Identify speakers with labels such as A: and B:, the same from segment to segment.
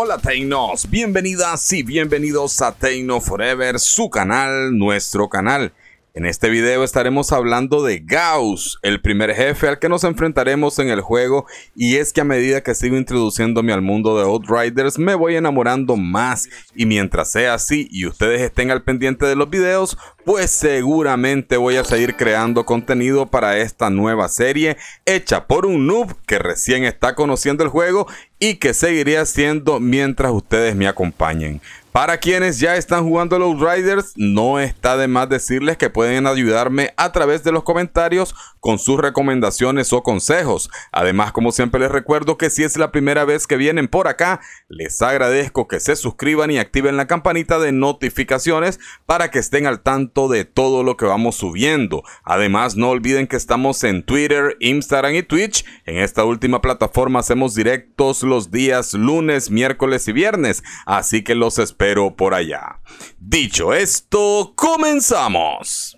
A: Hola Teinos, bienvenidas y bienvenidos a Teino Forever, su canal, nuestro canal. En este video estaremos hablando de Gauss, el primer jefe al que nos enfrentaremos en el juego y es que a medida que sigo introduciéndome al mundo de Outriders me voy enamorando más y mientras sea así y ustedes estén al pendiente de los videos, pues seguramente voy a seguir creando contenido para esta nueva serie hecha por un noob que recién está conociendo el juego y que seguiré haciendo mientras ustedes me acompañen. Para quienes ya están jugando los Riders, no está de más decirles que pueden ayudarme a través de los comentarios con sus recomendaciones o consejos. Además, como siempre les recuerdo que si es la primera vez que vienen por acá, les agradezco que se suscriban y activen la campanita de notificaciones para que estén al tanto de todo lo que vamos subiendo. Además, no olviden que estamos en Twitter, Instagram y Twitch. En esta última plataforma hacemos directos los días lunes, miércoles y viernes, así que los espero pero por allá. Dicho esto, comenzamos.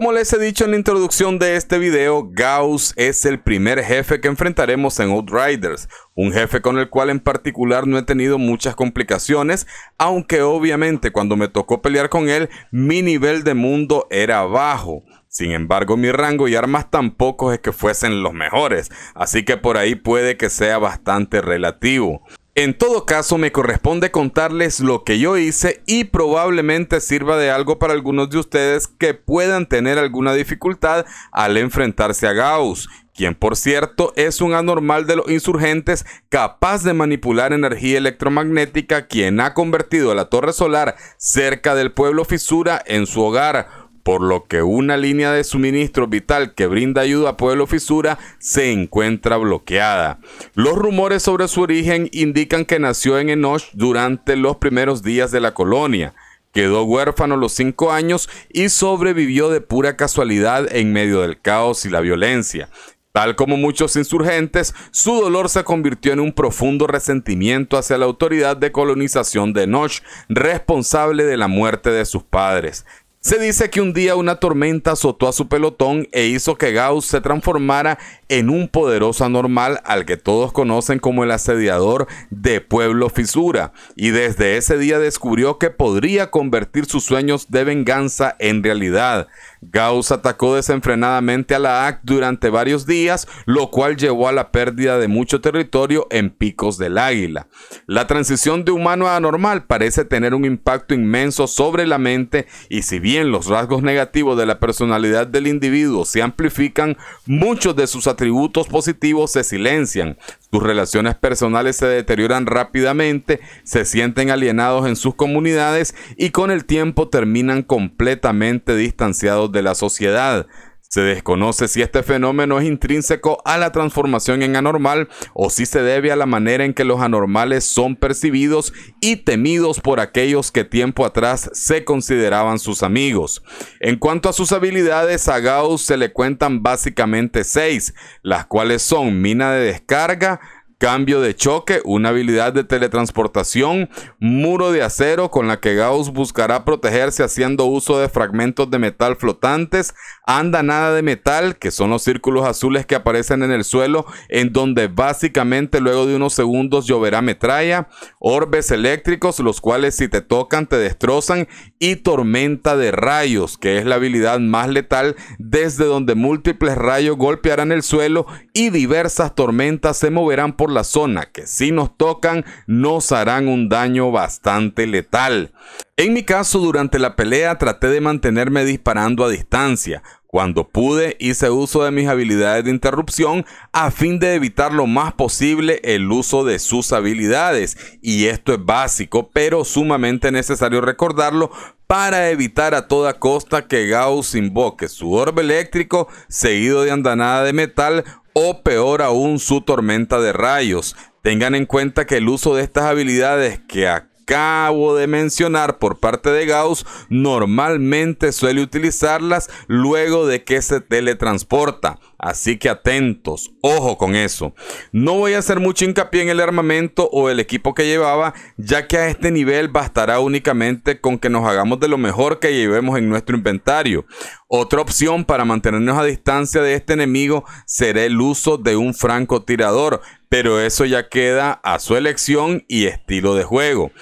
A: como les he dicho en la introducción de este video, Gauss es el primer jefe que enfrentaremos en Outriders, un jefe con el cual en particular no he tenido muchas complicaciones, aunque obviamente cuando me tocó pelear con él, mi nivel de mundo era bajo. Sin embargo, mi rango y armas tampoco es que fuesen los mejores, así que por ahí puede que sea bastante relativo. En todo caso, me corresponde contarles lo que yo hice y probablemente sirva de algo para algunos de ustedes que puedan tener alguna dificultad al enfrentarse a Gauss, quien por cierto es un anormal de los insurgentes capaz de manipular energía electromagnética, quien ha convertido a la torre solar cerca del pueblo Fisura en su hogar por lo que una línea de suministro vital que brinda ayuda a Pueblo Fisura se encuentra bloqueada. Los rumores sobre su origen indican que nació en Enoch durante los primeros días de la colonia. Quedó huérfano a los cinco años y sobrevivió de pura casualidad en medio del caos y la violencia. Tal como muchos insurgentes, su dolor se convirtió en un profundo resentimiento hacia la autoridad de colonización de Enoch, responsable de la muerte de sus padres. Se dice que un día una tormenta azotó a su pelotón e hizo que Gauss se transformara en un poderoso anormal al que todos conocen como el asediador de Pueblo Fisura, y desde ese día descubrió que podría convertir sus sueños de venganza en realidad. Gauss atacó desenfrenadamente a la AC durante varios días, lo cual llevó a la pérdida de mucho territorio en Picos del Águila. La transición de humano a anormal parece tener un impacto inmenso sobre la mente y si bien los rasgos negativos de la personalidad del individuo se amplifican, muchos de sus atributos positivos se silencian, sus relaciones personales se deterioran rápidamente, se sienten alienados en sus comunidades y con el tiempo terminan completamente distanciados de la sociedad. Se desconoce si este fenómeno es intrínseco a la transformación en anormal o si se debe a la manera en que los anormales son percibidos y temidos por aquellos que tiempo atrás se consideraban sus amigos. En cuanto a sus habilidades, a Gauss se le cuentan básicamente seis, las cuales son mina de descarga, cambio de choque, una habilidad de teletransportación, muro de acero con la que Gauss buscará protegerse haciendo uso de fragmentos de metal flotantes, andanada de metal, que son los círculos azules que aparecen en el suelo, en donde básicamente luego de unos segundos lloverá metralla, orbes eléctricos, los cuales si te tocan te destrozan, y tormenta de rayos, que es la habilidad más letal desde donde múltiples rayos golpearán el suelo y diversas tormentas se moverán por la zona que si nos tocan nos harán un daño bastante letal. En mi caso durante la pelea traté de mantenerme disparando a distancia, cuando pude hice uso de mis habilidades de interrupción a fin de evitar lo más posible el uso de sus habilidades. Y esto es básico, pero sumamente necesario recordarlo para evitar a toda costa que Gauss invoque su orbe eléctrico seguido de andanada de metal o peor aún su tormenta de rayos. Tengan en cuenta que el uso de estas habilidades que acá acabo de mencionar por parte de Gauss normalmente suele utilizarlas luego de que se teletransporta. Así que atentos, ojo con eso. No voy a hacer mucho hincapié en el armamento o el equipo que llevaba, ya que a este nivel bastará únicamente con que nos hagamos de lo mejor que llevemos en nuestro inventario. Otra opción para mantenernos a distancia de este enemigo será el uso de un francotirador, pero eso ya queda a su elección y estilo de juego.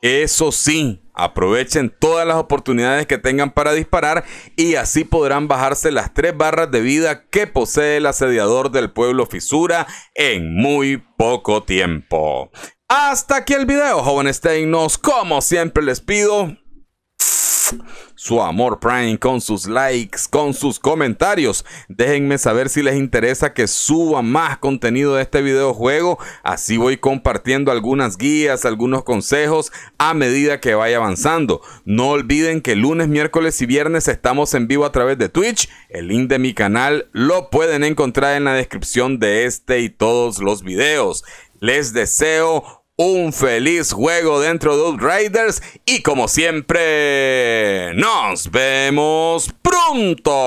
A: Eso sí, aprovechen todas las oportunidades que tengan para disparar y así podrán bajarse las tres barras de vida que posee el asediador del pueblo Fisura en muy poco tiempo. Hasta aquí el video, jóvenes tecnos. Como siempre les pido, su amor Prime con sus likes, con sus comentarios. Déjenme saber si les interesa que suba más contenido de este videojuego. Así voy compartiendo algunas guías, algunos consejos a medida que vaya avanzando. No olviden que lunes, miércoles y viernes estamos en vivo a través de Twitch. El link de mi canal lo pueden encontrar en la descripción de este y todos los videos. Les deseo un feliz juego dentro de Outriders y como siempre, nos vemos pronto.